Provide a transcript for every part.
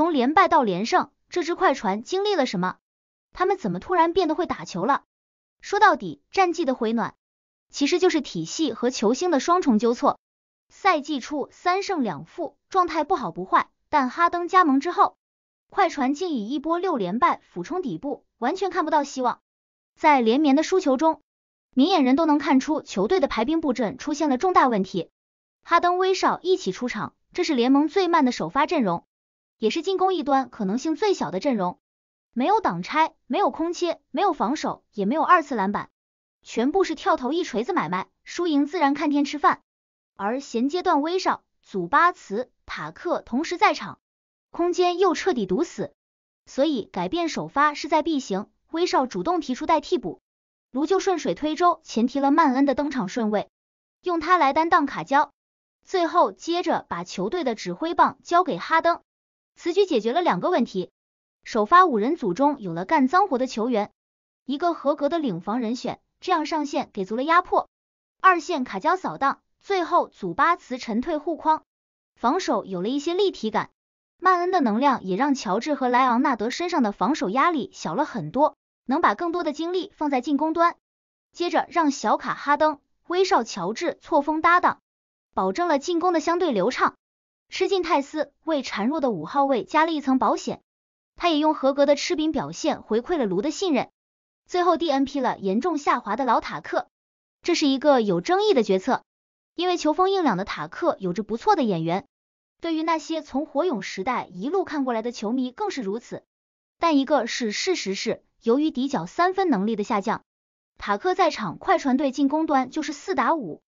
从连败到连胜，这支快船经历了什么？他们怎么突然变得会打球了？说到底，战绩的回暖其实就是体系和球星的双重纠错。赛季初三胜两负，状态不好不坏，但哈登加盟之后，快船竟以一波六连败俯冲底部，完全看不到希望。在连绵的输球中，明眼人都能看出球队的排兵布阵出现了重大问题。哈登、威少一起出场，这是联盟最慢的首发阵容。也是进攻一端可能性最小的阵容，没有挡拆，没有空切，没有防守，也没有二次篮板，全部是跳投一锤子买卖，输赢自然看天吃饭。而衔接段威少、祖巴茨、塔克同时在场，空间又彻底堵死，所以改变首发势在必行。威少主动提出带替补，卢就顺水推舟前提了曼恩的登场顺位，用他来担当卡椒，最后接着把球队的指挥棒交给哈登。此举解决了两个问题：首发五人组中有了干脏活的球员，一个合格的领防人选，这样上线给足了压迫；二线卡交扫荡，最后祖巴茨沉退护框，防守有了一些立体感。曼恩的能量也让乔治和莱昂纳德身上的防守压力小了很多，能把更多的精力放在进攻端。接着让小卡、哈登、威少、乔治错峰搭档，保证了进攻的相对流畅。吃进泰斯为孱弱的五号位加了一层保险，他也用合格的吃饼表现回馈了卢的信任。最后 DNP 了严重下滑的老塔克，这是一个有争议的决策，因为球风硬朗的塔克有着不错的演员，对于那些从火勇时代一路看过来的球迷更是如此。但一个是事实是，由于底角三分能力的下降，塔克在场快船队进攻端就是四打五，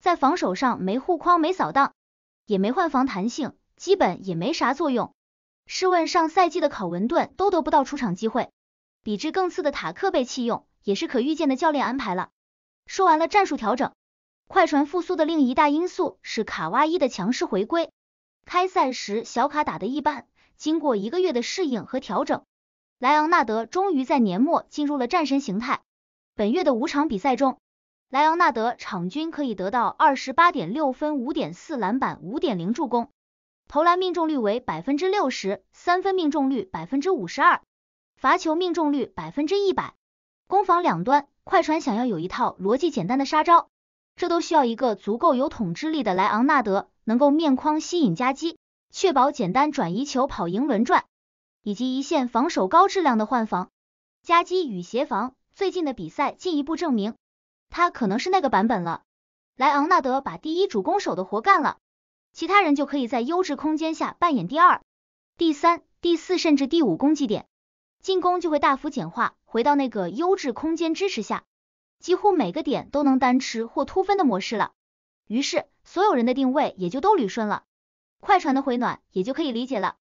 在防守上没护框没扫荡。也没换防弹性，基本也没啥作用。试问上赛季的考文顿都得不到出场机会，比之更次的塔克被弃用，也是可预见的教练安排了。说完了战术调整，快船复苏的另一大因素是卡哇伊的强势回归。开赛时小卡打的一般，经过一个月的适应和调整，莱昂纳德终于在年末进入了战神形态。本月的五场比赛中。莱昂纳德场均可以得到二十八点六分、五点四篮板、五点零助攻，投篮命中率为百分之六十，三分命中率百分之五十二，罚球命中率百分之一百。攻防两端，快船想要有一套逻辑简单的杀招，这都需要一个足够有统治力的莱昂纳德，能够面框吸引夹击，确保简单转移球跑赢轮转，以及一线防守高质量的换防、夹击与协防。最近的比赛进一步证明。他可能是那个版本了，莱昂纳德把第一主攻手的活干了，其他人就可以在优质空间下扮演第二、第三、第四甚至第五攻击点，进攻就会大幅简化，回到那个优质空间支持下，几乎每个点都能单吃或突分的模式了。于是所有人的定位也就都捋顺了，快船的回暖也就可以理解了。